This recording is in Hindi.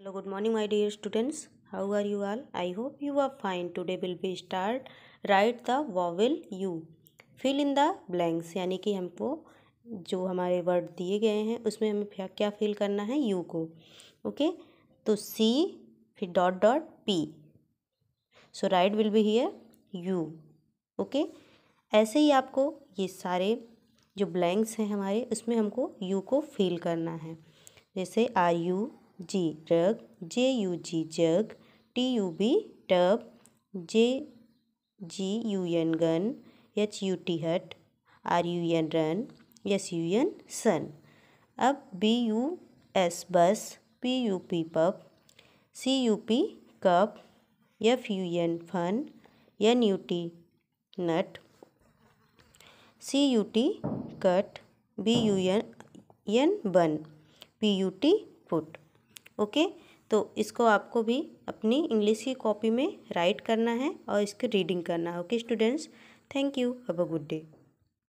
hello good morning my dear students how are you all I hope you are fine today will be start write the vowel you fill in the blanks यानी कि हमको जो हमारे वर्ड दिए गए हैं उसमें हमें क्या फिल करना है यू को ओके तो सी फिर dot dot P so write will be here U okay ऐसे ही आपको ये सारे जो ब्लैंक्स हैं हमारे उसमें हमको यू को फिल करना है जैसे are U G rug J U G jug T U B tub J G U N gun H U T hut R U N run S U N sun अब B U S bus P U P pup C U P cup F U N fun N U T nut C U T cut B U N N bun P U T put okay तो इसको आपको भी अपनी इंग्लिश की कॉपी में राइट करना है और इसकी रीडिंग करना है okay students thank you have a good day